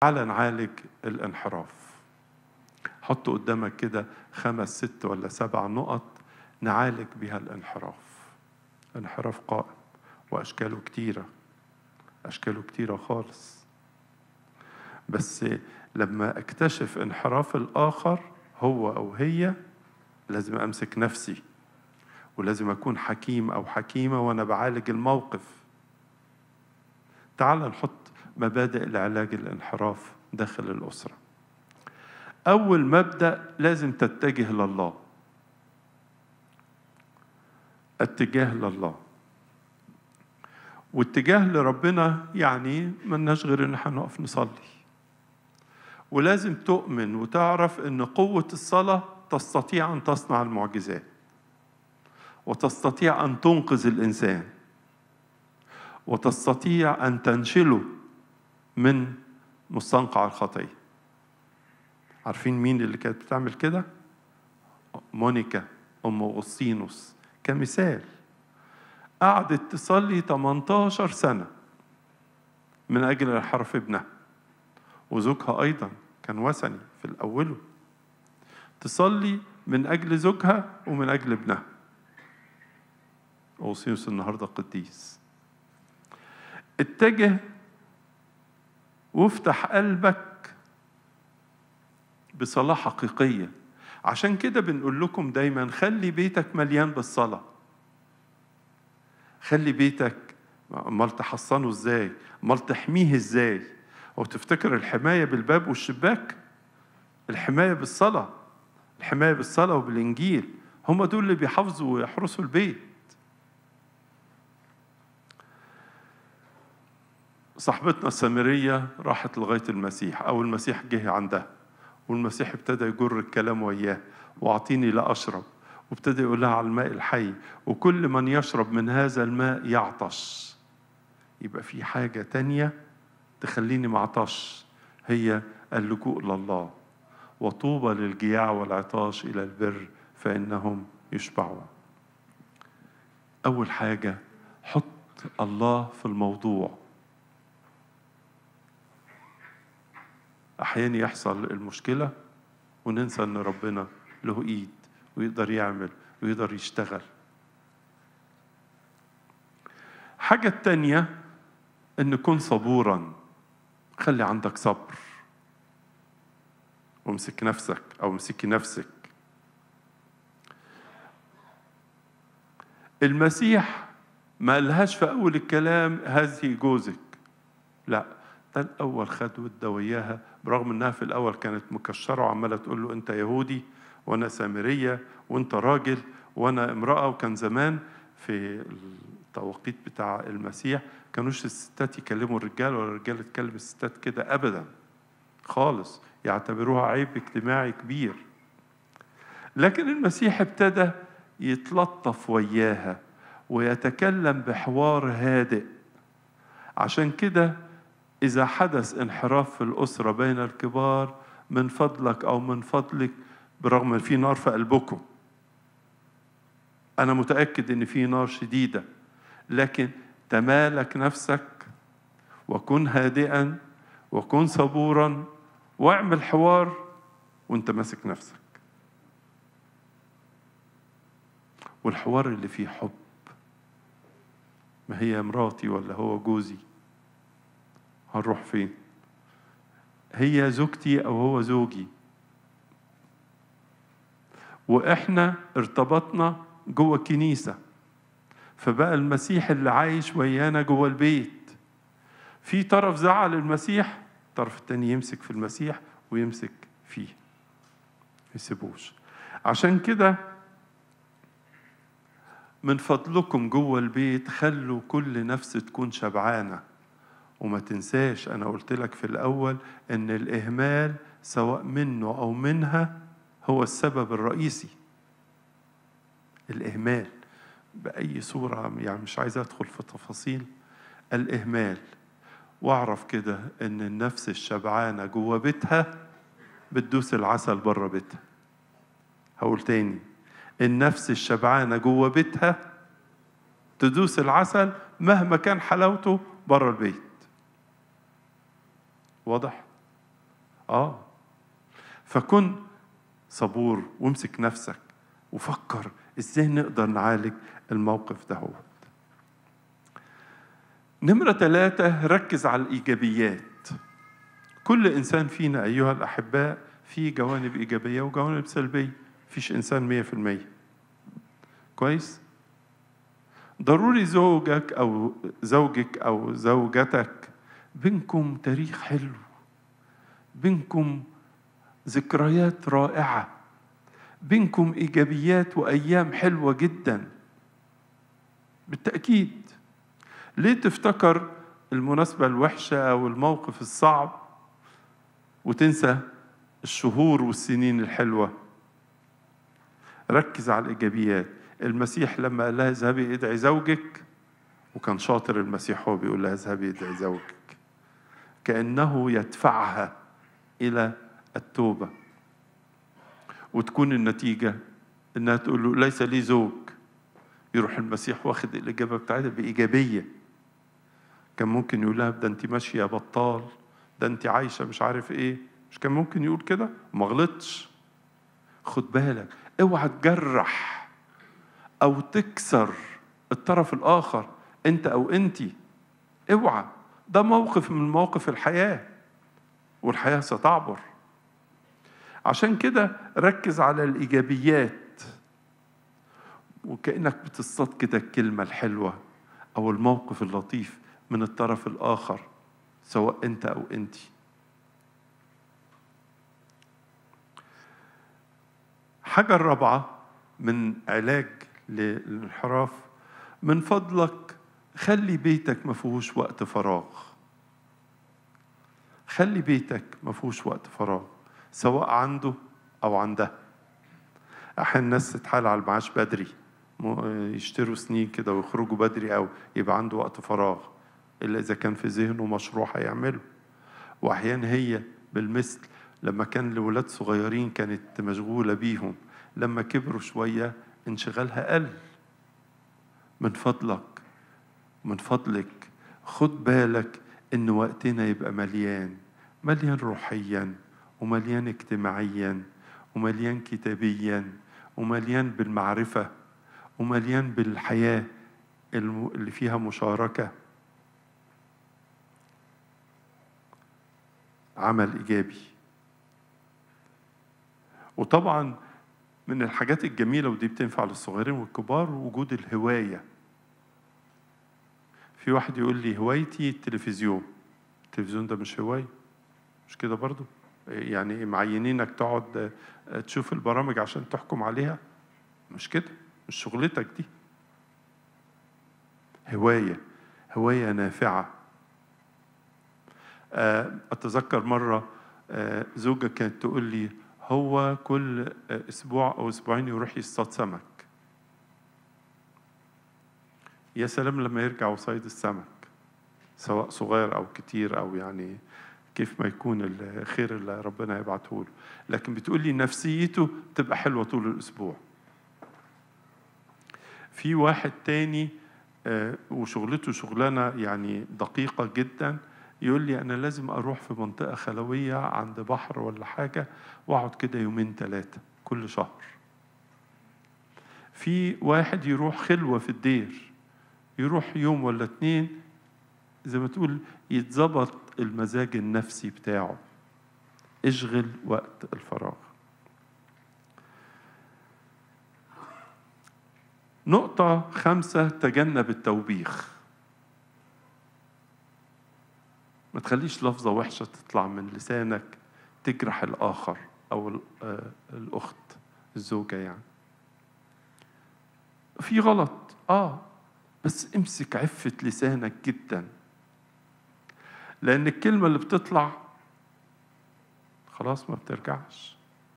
تعال نعالج الانحراف حط قدامك كده خمس ست ولا سبع نقط نعالج بها الانحراف انحراف قائم واشكاله كتيره اشكاله كتيره خالص بس لما اكتشف انحراف الاخر هو او هي لازم امسك نفسي ولازم اكون حكيم او حكيمه وانا بعالج الموقف تعال نحط مبادئ العلاج الانحراف داخل الأسرة أول مبدأ لازم تتجه لله اتجاه لله واتجاه لربنا يعني لناش غير ان احنا نقف نصلي ولازم تؤمن وتعرف ان قوه الصلاه تستطيع ان تصنع المعجزات وتستطيع ان تنقذ الانسان وتستطيع ان تنشله من مستنقع الخطيه عارفين مين اللي كانت بتعمل كده مونيكا ام اوسينوس كمثال قعدت تصلي 18 سنه من اجل الحرف ابنها وزوجها ايضا كان وثني في الاول تصلي من اجل زوجها ومن اجل ابنها أوسينوس النهارده قديس اتجه وافتح قلبك بصلاة حقيقية عشان كده بنقول لكم دايما خلي بيتك مليان بالصلاة خلي بيتك امال تحصنه ازاي امال تحميه ازاي او تفتكر الحماية بالباب والشباك الحماية بالصلاة الحماية بالصلاة وبالإنجيل هم دول اللي بيحافظوا ويحرسوا البيت صاحبتنا السامرية راحت لغاية المسيح أو المسيح جه عندها والمسيح ابتدى يجر الكلام وياه واعطيني لا أشرب وابتدى يقول لها على الماء الحي وكل من يشرب من هذا الماء يعطش يبقى في حاجة تانية تخليني معطش هي اللجوء لله وطوبى للجياع والعطاش إلى البر فإنهم يشبعون أول حاجة حط الله في الموضوع أحيان يحصل المشكلة وننسى إن ربنا له إيد ويقدر يعمل ويقدر يشتغل حاجة تانية إن كن صبورا خلي عندك صبر وامسك نفسك أو امسكي نفسك المسيح ما قالهاش في أول الكلام هذه جوزك لا الأول خد ودى وياها برغم إنها في الأول كانت مكشرة وعمالة تقول له أنت يهودي وأنا سامرية وأنت راجل وأنا امرأة وكان زمان في التوقيت بتاع المسيح كانوش الستات يكلموا الرجال ولا الرجال يتكلم الستات كده أبدا خالص يعتبروها عيب اجتماعي كبير لكن المسيح ابتدى يتلطف وياها ويتكلم بحوار هادئ عشان كده إذا حدث انحراف في الأسرة بين الكبار من فضلك أو من فضلك برغم أن في نار في قلبكم أنا متأكد إن في نار شديدة لكن تمالك نفسك وكن هادئا وكن صبورا واعمل حوار وانت ماسك نفسك والحوار اللي فيه حب ما هي مراتي ولا هو جوزي هنروح فين هي زوجتي او هو زوجي واحنا ارتبطنا جوه الكنيسه فبقى المسيح اللي عايش ويانا جوه البيت في طرف زعل المسيح الطرف التاني يمسك في المسيح ويمسك فيه ما يسيبوش عشان كده من فضلكم جوه البيت خلوا كل نفس تكون شبعانه وما تنساش أنا قلت لك في الأول إن الإهمال سواء منه أو منها هو السبب الرئيسي الإهمال بأي صورة يعني مش عايز أدخل في تفاصيل الإهمال واعرف كده إن النفس الشبعانة جوه بيتها بتدوس العسل بره بيتها هقول تاني النفس الشبعانة جوه بيتها تدوس العسل مهما كان حلاوته بره البيت واضح؟ آه فكن صبور وامسك نفسك وفكر ازاي نقدر نعالج الموقف ده هو نمرة ثلاثة ركز على الإيجابيات كل إنسان فينا أيها الأحباء في جوانب إيجابية وجوانب سلبية مفيش إنسان مية في المية كويس؟ ضروري زوجك أو زوجك أو زوجتك بينكم تاريخ حلو بينكم ذكريات رائعه بينكم ايجابيات وايام حلوه جدا بالتاكيد ليه تفتكر المناسبه الوحشه او الموقف الصعب وتنسى الشهور والسنين الحلوه ركز على الايجابيات المسيح لما قال لها اذهبي ادعي زوجك وكان شاطر المسيح هو بيقول لها اذهبي ادعي زوجك كأنه يدفعها إلى التوبة وتكون النتيجة إنها تقول له ليس لي زوج يروح المسيح واخد الإجابة بتاعتها بإيجابية كان ممكن يقول لها ده أنت ماشية بطال ده أنت عايشة مش عارف إيه مش كان ممكن يقول كده ما غلطش خد بالك اوعى تجرح أو تكسر الطرف الآخر أنت أو أنتِ اوعى ده موقف من مواقف الحياة والحياة ستعبر عشان كده ركز على الإيجابيات وكأنك بتصطاد كده الكلمة الحلوة أو الموقف اللطيف من الطرف الآخر سواء أنت أو أنتِ حاجة الرابعة من علاج للانحراف من فضلك خلي بيتك ما فيهوش وقت فراغ خلي بيتك ما فيهوش وقت فراغ سواء عنده او عندها احيانا الناس تتحال على المعاش بدري يشتروا سنين كده ويخرجوا بدري قوي يبقى عنده وقت فراغ الا اذا كان في ذهنه مشروع هيعمله واحيانا هي بالمثل لما كان لولاد صغيرين كانت مشغوله بيهم لما كبروا شويه انشغالها قل من فضلك من فضلك خد بالك إن وقتنا يبقى مليان مليان روحيا ومليان اجتماعيا ومليان كتابيا ومليان بالمعرفة ومليان بالحياة اللي فيها مشاركة عمل إيجابي وطبعا من الحاجات الجميلة ودي بتنفع للصغيرين والكبار وجود الهواية في واحد يقول لي هوايتي التلفزيون التلفزيون ده مش هواية مش كده برضو يعني معينينك تقعد آه، تشوف البرامج عشان تحكم عليها مش كده مش شغلتك دي هواية هواية نافعة آه، أتذكر مرة آه، زوجة كانت تقول لي هو كل أسبوع أو أسبوعين يروح يصطاد سمك يا سلام لما يرجع وصيد السمك سواء صغير أو كتير أو يعني كيف ما يكون الخير اللي ربنا يبعته له لكن بتقول لي نفسيته تبقى حلوة طول الأسبوع في واحد تاني آه، وشغلته شغلانة يعني دقيقة جدا يقول لي أنا لازم أروح في منطقة خلوية عند بحر ولا حاجة وأقعد كده يومين ثلاثة كل شهر في واحد يروح خلوة في الدير يروح يوم ولا اتنين زي ما تقول يتظبط المزاج النفسي بتاعه اشغل وقت الفراغ نقطة خمسة تجنب التوبيخ ما تخليش لفظة وحشة تطلع من لسانك تجرح الآخر أو آه، الأخت الزوجة يعني في غلط آه بس امسك عفة لسانك جدا لأن الكلمة اللي بتطلع خلاص ما بترجعش